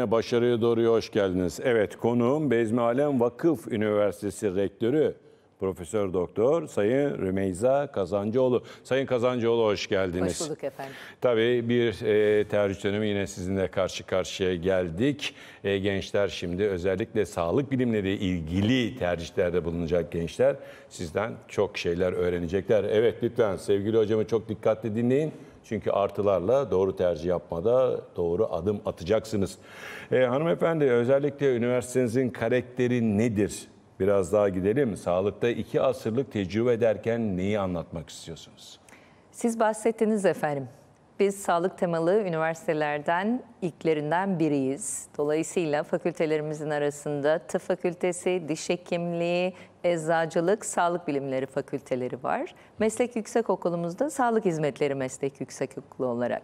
Başarıya doğru hoş geldiniz. Evet konuğum Bezmi Alem Vakıf Üniversitesi Rektörü Profesör Doktor Sayın Rümeyza Kazancıoğlu. Sayın Kazancıoğlu hoş geldiniz. Hoş bulduk efendim. Tabii bir e, tercih dönemi yine sizinle karşı karşıya geldik. E, gençler şimdi özellikle sağlık bilimleri ilgili tercihlerde bulunacak gençler sizden çok şeyler öğrenecekler. Evet lütfen sevgili hocamı çok dikkatli dinleyin. Çünkü artılarla doğru tercih yapmada doğru adım atacaksınız. E, hanımefendi özellikle üniversitenizin karakteri nedir? Biraz daha gidelim. Sağlıkta iki asırlık tecrübe ederken neyi anlatmak istiyorsunuz? Siz bahsettiniz efendim. Biz sağlık temalı üniversitelerden ilklerinden biriyiz. Dolayısıyla fakültelerimizin arasında tıp fakültesi, diş hekimliği, Eczacılık, Sağlık Bilimleri Fakülteleri var. Meslek yüksek okulumuzda Sağlık Hizmetleri Meslek yüksek okulu olarak.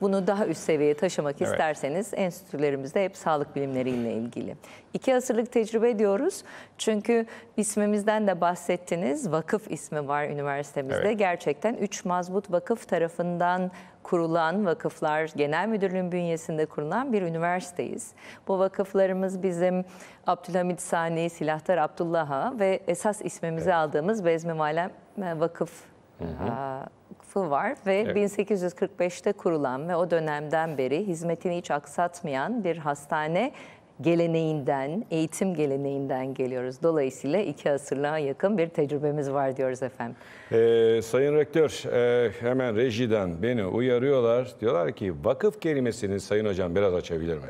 Bunu daha üst seviyeye taşımak evet. isterseniz enstitülerimizde hep sağlık bilimleriyle ilgili. İki asırlık tecrübe diyoruz. Çünkü ismimizden de bahsettiniz. Vakıf ismi var üniversitemizde. Evet. Gerçekten 3 Mazbut Vakıf tarafından kurulan vakıflar, genel müdürlüğün bünyesinde kurulan bir üniversiteyiz. Bu vakıflarımız bizim Abdülhamit Sani, Silahtar Abdullah'a ve esas ismimizi evet. aldığımız Bezmi Malem e, Vakıf hı e, var ve evet. 1845'te kurulan ve o dönemden beri hizmetini hiç aksatmayan bir hastane geleneğinden, eğitim geleneğinden geliyoruz. Dolayısıyla iki asırlığa yakın bir tecrübemiz var diyoruz efendim. Ee, Sayın Rektör e, hemen rejiden beni uyarıyorlar. Diyorlar ki vakıf kelimesini Sayın Hocam biraz açabilir mi?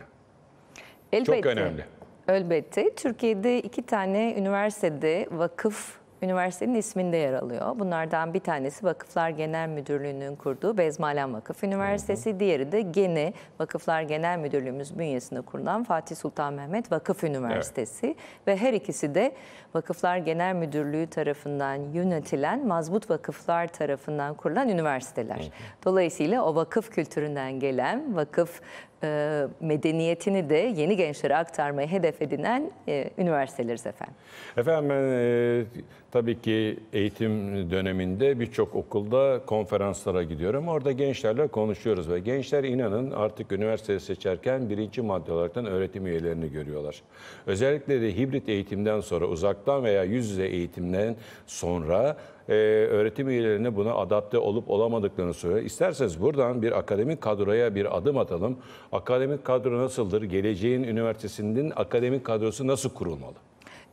Elbette. Çok önemli. Elbette. Türkiye'de iki tane üniversitede vakıf üniversitenin isminde yer alıyor. Bunlardan bir tanesi Vakıflar Genel Müdürlüğü'nün kurduğu Bezmalen Vakıf Üniversitesi. Hı hı. Diğeri de gene Vakıflar Genel Müdürlüğümüz bünyesinde kurulan Fatih Sultan Mehmet Vakıf Üniversitesi. Evet. Ve her ikisi de Vakıflar Genel Müdürlüğü tarafından yönetilen mazbut vakıflar tarafından kurulan üniversiteler. Hı hı. Dolayısıyla o vakıf kültüründen gelen, vakıf e, medeniyetini de yeni gençlere aktarmayı hedef edinen e, üniversiteleriz efendim. Efendim ben e, tabii ki eğitim döneminde birçok okulda konferanslara gidiyorum. Orada gençlerle konuşuyoruz ve gençler inanın artık üniversiteyi seçerken birinci madde olaraktan öğretim üyelerini görüyorlar. Özellikle de hibrit eğitimden sonra uzaktan veya yüz yüze eğitimden sonra e, öğretim üyelerine buna adapte olup olamadıklarını soruyor. İsterseniz buradan bir akademik kadroya bir adım atalım. Akademik kadro nasıldır? Geleceğin üniversitesinin akademik kadrosu nasıl kurulmalı?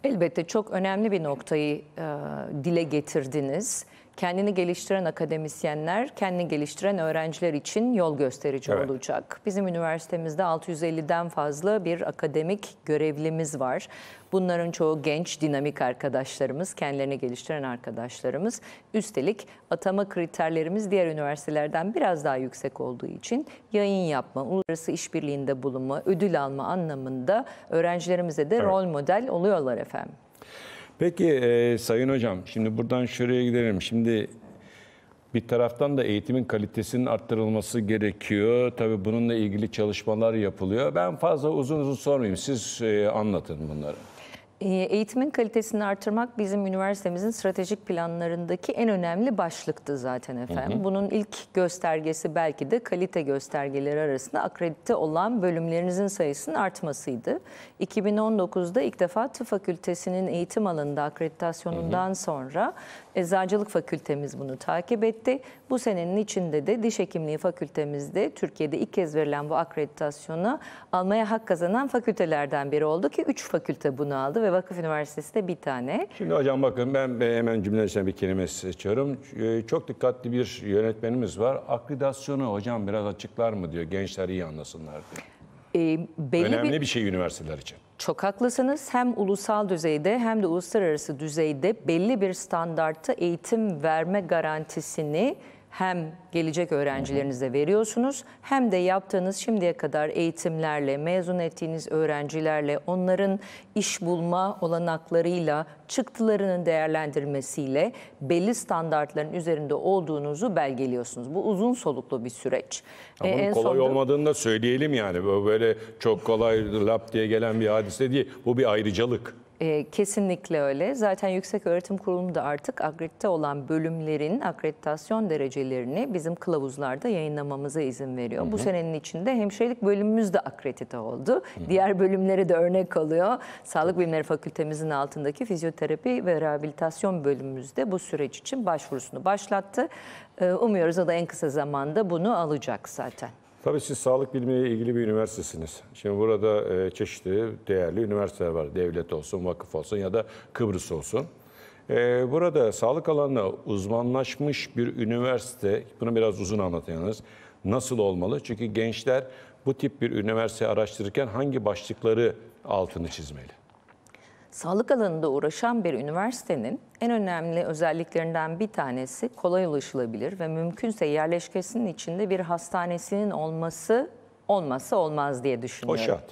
Elbette çok önemli bir noktayı e, dile getirdiniz kendini geliştiren akademisyenler, kendini geliştiren öğrenciler için yol gösterici evet. olacak. Bizim üniversitemizde 650'den fazla bir akademik görevlimiz var. Bunların çoğu genç, dinamik arkadaşlarımız, kendilerini geliştiren arkadaşlarımız. Üstelik atama kriterlerimiz diğer üniversitelerden biraz daha yüksek olduğu için yayın yapma, uluslararası işbirliğinde bulunma, ödül alma anlamında öğrencilerimize de evet. rol model oluyorlar efendim. Peki e, Sayın Hocam, şimdi buradan şuraya gidelim. Şimdi bir taraftan da eğitimin kalitesinin arttırılması gerekiyor. Tabii bununla ilgili çalışmalar yapılıyor. Ben fazla uzun uzun sormayayım. Siz e, anlatın bunları. Ee, eğitimin kalitesini artırmak bizim üniversitemizin stratejik planlarındaki en önemli başlıktı zaten efendim. Hı hı. Bunun ilk göstergesi belki de kalite göstergeleri arasında akredite olan bölümlerinizin sayısının artmasıydı. 2019'da ilk defa Tıp Fakültesinin eğitim alanında akreditasyonundan hı hı. sonra e, Eczacılık Fakültemiz bunu takip etti. Bu senenin içinde de Diş Hekimliği Fakültemizde Türkiye'de ilk kez verilen bu akreditasyonu almaya hak kazanan fakültelerden biri oldu ki 3 fakülte bunu aldı ve ve Vakıf de bir tane. Şimdi hocam bakın ben hemen cümlesine bir kelime seçiyorum. Ee, çok dikkatli bir yönetmenimiz var. Akreditasyonu hocam biraz açıklar mı diyor gençler iyi anlasınlar diyor. E, Önemli bir... bir şey üniversiteler için. Çok haklısınız. Hem ulusal düzeyde hem de uluslararası düzeyde belli bir standartta eğitim verme garantisini hem gelecek öğrencilerinize veriyorsunuz hem de yaptığınız şimdiye kadar eğitimlerle, mezun ettiğiniz öğrencilerle, onların iş bulma olanaklarıyla, çıktılarının değerlendirmesiyle belli standartların üzerinde olduğunuzu belgeliyorsunuz. Bu uzun soluklu bir süreç. E, Ama ee, kolay sonunda... olmadığını da söyleyelim yani. Böyle çok kolay lap diye gelen bir hadise değil. Bu bir ayrıcalık. E, kesinlikle öyle. Zaten Yüksek Öğretim Kurulu da artık akredite olan bölümlerin akreditasyon derecelerini bizim kılavuzlarda yayınlamamıza izin veriyor. Hı hı. Bu senenin içinde hemşirelik bölümümüz de akredite oldu. Hı hı. Diğer bölümlere de örnek alıyor. Sağlık Bilimleri Fakültemizin altındaki fizyoterapi ve rehabilitasyon bölümümüz de bu süreç için başvurusunu başlattı. E, umuyoruz o da en kısa zamanda bunu alacak zaten. Tabii siz sağlık bilimiyle ilgili bir üniversitesiniz. Şimdi burada e, çeşitli değerli üniversiteler var. Devlet olsun, vakıf olsun ya da Kıbrıs olsun. E, burada sağlık alanına uzmanlaşmış bir üniversite, bunu biraz uzun anlatıyorsunuz. nasıl olmalı? Çünkü gençler bu tip bir üniversite araştırırken hangi başlıkları altını çizmeli? Sağlık alanında uğraşan bir üniversitenin en önemli özelliklerinden bir tanesi kolay ulaşılabilir ve mümkünse yerleşkesinin içinde bir hastanesinin olması olmazsa olmaz diye düşünüyorum. O şart.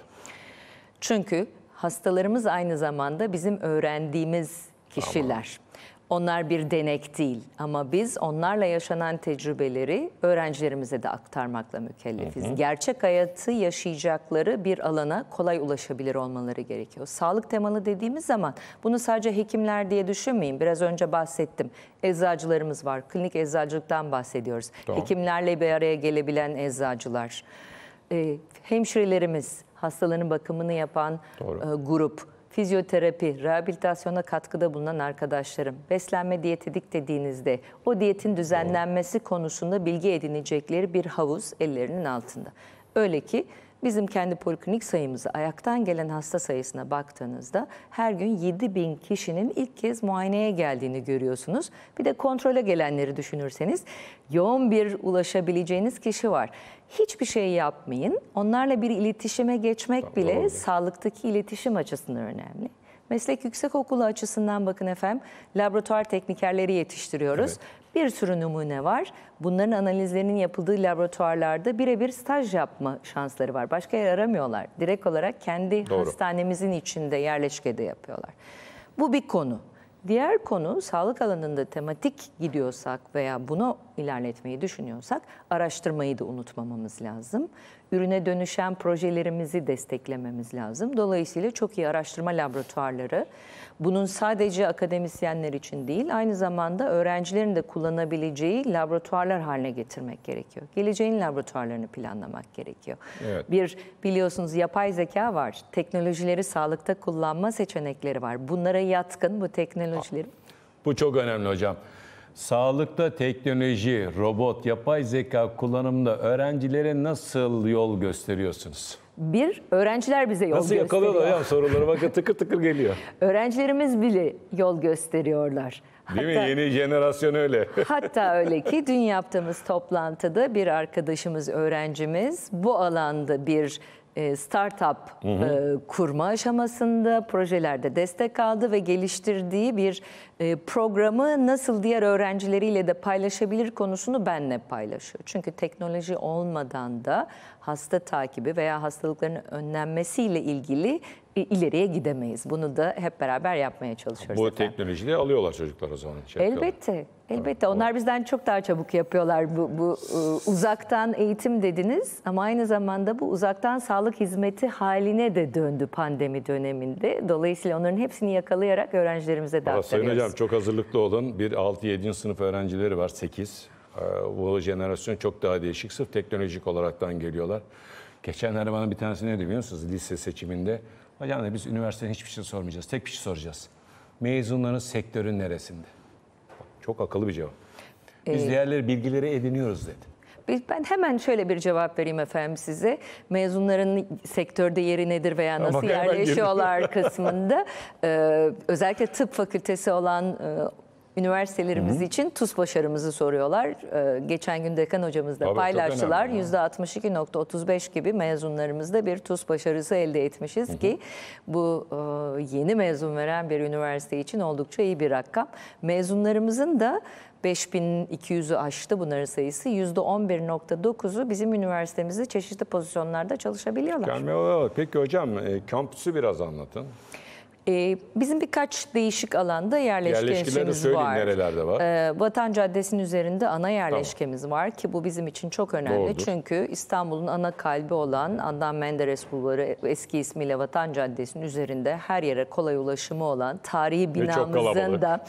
Çünkü hastalarımız aynı zamanda bizim öğrendiğimiz kişiler. Tamam. Onlar bir denek değil ama biz onlarla yaşanan tecrübeleri öğrencilerimize de aktarmakla mükellefiz. Hı hı. Gerçek hayatı yaşayacakları bir alana kolay ulaşabilir olmaları gerekiyor. Sağlık temalı dediğimiz zaman bunu sadece hekimler diye düşünmeyin. Biraz önce bahsettim. Eczacılarımız var. Klinik eczacılıktan bahsediyoruz. Doğru. Hekimlerle bir araya gelebilen eczacılar. E, hemşirelerimiz, hastaların bakımını yapan Doğru. e, grup fizyoterapi, rehabilitasyona katkıda bulunan arkadaşlarım, beslenme diyetedik dediğinizde o diyetin düzenlenmesi konusunda bilgi edinecekleri bir havuz ellerinin altında. Öyle ki Bizim kendi poliklinik sayımızı ayaktan gelen hasta sayısına baktığınızda her gün 7 bin kişinin ilk kez muayeneye geldiğini görüyorsunuz. Bir de kontrole gelenleri düşünürseniz yoğun bir ulaşabileceğiniz kişi var. Hiçbir şey yapmayın. Onlarla bir iletişime geçmek bile olabilir. sağlıktaki iletişim açısından önemli. Meslek yüksek okulu açısından bakın efendim laboratuvar teknikerleri yetiştiriyoruz. Evet bir sürü numune var. Bunların analizlerinin yapıldığı laboratuvarlarda birebir staj yapma şansları var. Başka yer aramıyorlar. Direkt olarak kendi Doğru. hastanemizin içinde yerleşkede yapıyorlar. Bu bir konu. Diğer konu sağlık alanında tematik gidiyorsak veya bunu ilerletmeyi düşünüyorsak araştırmayı da unutmamamız lazım. Ürüne dönüşen projelerimizi desteklememiz lazım. Dolayısıyla çok iyi araştırma laboratuvarları bunun sadece akademisyenler için değil aynı zamanda öğrencilerin de kullanabileceği laboratuvarlar haline getirmek gerekiyor. Geleceğin laboratuvarlarını planlamak gerekiyor. Evet. Bir biliyorsunuz yapay zeka var. Teknolojileri sağlıkta kullanma seçenekleri var. Bunlara yatkın bu teknoloji teknolojileri? Bu çok önemli hocam. Sağlıkta teknoloji, robot, yapay zeka kullanımında öğrencilere nasıl yol gösteriyorsunuz? Bir, öğrenciler bize yol gösteriyor. Nasıl yakalıyorlar hocam soruları? Bakın tıkır tıkır geliyor. Öğrencilerimiz bile yol gösteriyorlar. Değil hatta, mi? Yeni jenerasyon öyle. hatta öyle ki dün yaptığımız toplantıda bir arkadaşımız, öğrencimiz bu alanda bir e, startup hı hı. E, kurma aşamasında projelerde destek aldı ve geliştirdiği bir e, programı nasıl diğer öğrencileriyle de paylaşabilir konusunu benle paylaşıyor. Çünkü teknoloji olmadan da hasta takibi veya hastalıkların önlenmesiyle ilgili ileriye gidemeyiz. Bunu da hep beraber yapmaya çalışıyoruz. Bu efendim. teknolojiyi alıyorlar çocuklar o zaman. Elbette. Yapıyorlar. Elbette onlar bizden çok daha çabuk yapıyorlar bu, bu e, uzaktan eğitim dediniz ama aynı zamanda bu uzaktan sağlık hizmeti haline de döndü pandemi döneminde. Dolayısıyla onların hepsini yakalayarak öğrencilerimize de aktarıyoruz. Sayın Hocam çok hazırlıklı olun. Bir 6-7. sınıf öğrencileri var 8. Ee, bu jenerasyon çok daha değişik sırf teknolojik olaraktan geliyorlar. Geçenlerde bana bir tanesi ne diyor biliyor musunuz? Lise seçiminde. Hocam da biz üniversiteden hiçbir şey sormayacağız. Tek bir şey soracağız. Mezunların sektörün neresinde? Çok akıllı bir cevap. Ee, Biz ee, diğerleri bilgileri ediniyoruz dedi. Ben hemen şöyle bir cevap vereyim efendim size. Mezunların sektörde yeri nedir veya nasıl Ama yerleşiyorlar kısmında e, özellikle tıp fakültesi olan e, üniversitelerimiz Hı-hı. için TUS başarımızı soruyorlar. Ee, geçen gün dekan hocamızla Tabii, paylaştılar. %62.35 gibi mezunlarımızda bir TUS başarısı elde etmişiz Hı-hı. ki bu e, yeni mezun veren bir üniversite için oldukça iyi bir rakam. Mezunlarımızın da 5200'ü aştı bunların sayısı. %11.9'u bizim üniversitemizde çeşitli pozisyonlarda çalışabiliyorlar. Peki hocam e, kampüsü biraz anlatın. Ee, bizim birkaç değişik alanda yerleşkemiz var. nerelerde var? Ee, Vatan Caddesi'nin üzerinde ana yerleşkemiz tamam. var ki bu bizim için çok önemli. Doğrudur. Çünkü İstanbul'un ana kalbi olan Adnan Menderes Bulvarı eski ismiyle Vatan Caddesi'nin üzerinde her yere kolay ulaşımı olan tarihi binamızın da...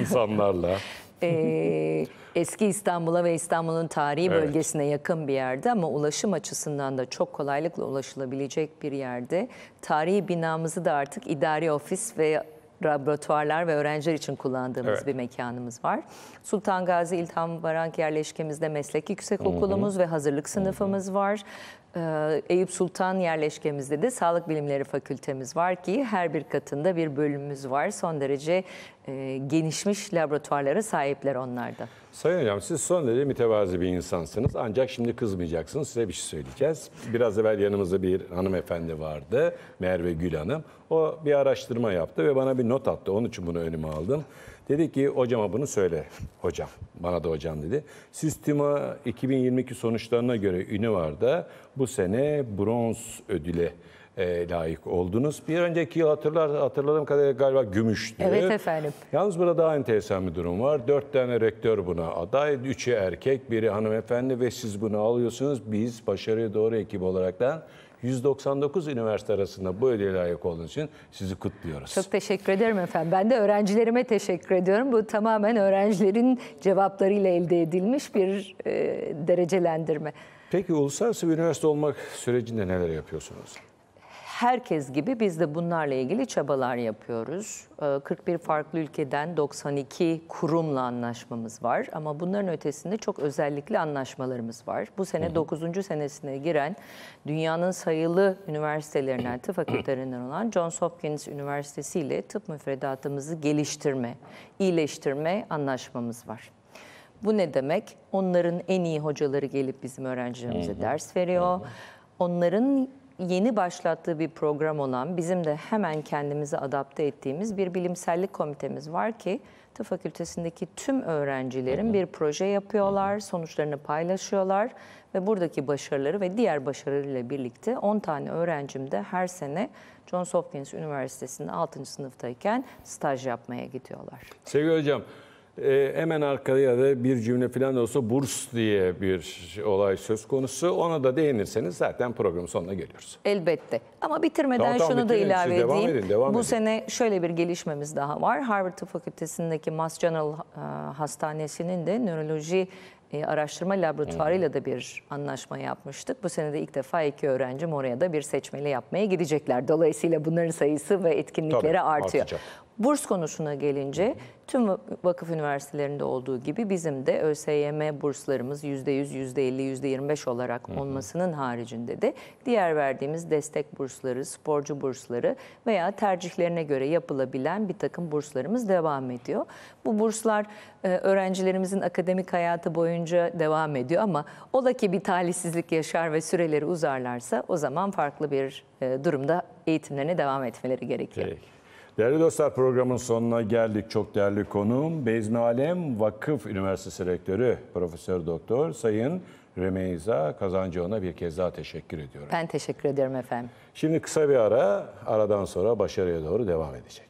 insanlarla... e, eski İstanbul'a ve İstanbul'un tarihi evet. bölgesine yakın bir yerde ama ulaşım açısından da çok kolaylıkla ulaşılabilecek bir yerde. Tarihi binamızı da artık idari ofis ve laboratuvarlar ve öğrenciler için kullandığımız evet. bir mekanımız var. Sultan Gazi İlham Varank yerleşkemizde meslek yüksek okulumuz ve hazırlık sınıfımız hı hı. var. Ee, Eyüp Sultan yerleşkemizde de Sağlık Bilimleri Fakültemiz var ki her bir katında bir bölümümüz var. Son derece e, genişmiş laboratuvarlara sahipler onlarda. Sayın Hocam siz son derece mütevazi bir insansınız. Ancak şimdi kızmayacaksınız. Size bir şey söyleyeceğiz. Biraz evvel yanımızda bir hanımefendi vardı. Merve Gül Hanım. O bir araştırma yaptı ve bana bir not attı. Onun için bunu önüme aldım. Dedi ki hocama bunu söyle hocam. Bana da hocam dedi. Sistema 2022 sonuçlarına göre Ünivar'da bu sene bronz ödüle e, layık oldunuz. Bir önceki yıl hatırlar, hatırladığım kadarıyla galiba gümüştü. Evet efendim. Yalnız burada daha enteresan bir durum var. Dört tane rektör buna aday, üçü erkek, biri hanımefendi ve siz bunu alıyorsunuz. Biz başarıya doğru ekip olaraktan 199 üniversite arasında bu ödüle layık olduğunuz için sizi kutluyoruz. Çok teşekkür ederim efendim. Ben de öğrencilerime teşekkür ediyorum. Bu tamamen öğrencilerin cevaplarıyla elde edilmiş bir e, derecelendirme. Peki uluslararası bir üniversite olmak sürecinde neler yapıyorsunuz? herkes gibi biz de bunlarla ilgili çabalar yapıyoruz. 41 ee, farklı ülkeden 92 kurumla anlaşmamız var ama bunların ötesinde çok özellikli anlaşmalarımız var. Bu sene 9. senesine giren dünyanın sayılı üniversitelerinden, tıp fakültelerinden olan Johns Hopkins Üniversitesi ile tıp müfredatımızı geliştirme, iyileştirme anlaşmamız var. Bu ne demek? Onların en iyi hocaları gelip bizim öğrencilerimize ders veriyor. Onların yeni başlattığı bir program olan bizim de hemen kendimizi adapte ettiğimiz bir bilimsellik komitemiz var ki tıp fakültesindeki tüm öğrencilerin bir proje yapıyorlar, sonuçlarını paylaşıyorlar ve buradaki başarıları ve diğer başarılarıyla birlikte 10 tane öğrencim de her sene Johns Hopkins Üniversitesi'nin 6. sınıftayken staj yapmaya gidiyorlar. Sevgili hocam, e, hemen arkaya da bir cümle falan da olsa burs diye bir olay söz konusu. Ona da değinirseniz zaten programın sonuna geliyoruz. Elbette. Ama bitirmeden tamam, tamam, şunu da ilave edeyim. Devam edin, devam Bu edin. sene şöyle bir gelişmemiz daha var. Harvard Tıp Fakültesindeki Mass General e, Hastanesi'nin de nöroloji e, araştırma laboratuvarıyla da bir anlaşma yapmıştık. Bu sene de ilk defa iki öğrencim oraya da bir seçmeli yapmaya gidecekler. Dolayısıyla bunların sayısı ve etkinlikleri Tabii, artıyor. Artacak. Burs konusuna gelince tüm vakıf üniversitelerinde olduğu gibi bizim de ÖSYM burslarımız %100, %50, %25 olarak olmasının haricinde de diğer verdiğimiz destek bursları, sporcu bursları veya tercihlerine göre yapılabilen bir takım burslarımız devam ediyor. Bu burslar e, öğrencilerimizin akademik hayatı boyunca devam ediyor ama ola ki bir talihsizlik yaşar ve süreleri uzarlarsa o zaman farklı bir e, durumda eğitimlerine devam etmeleri gerekiyor. Peki. Değerli dostlar programın sonuna geldik. Çok değerli konuğum Beyzmi Alem Vakıf Üniversitesi Rektörü Profesör Doktor Sayın Remeyza Kazancıoğlu'na bir kez daha teşekkür ediyorum. Ben teşekkür ediyorum efendim. Şimdi kısa bir ara, aradan sonra başarıya doğru devam edecek.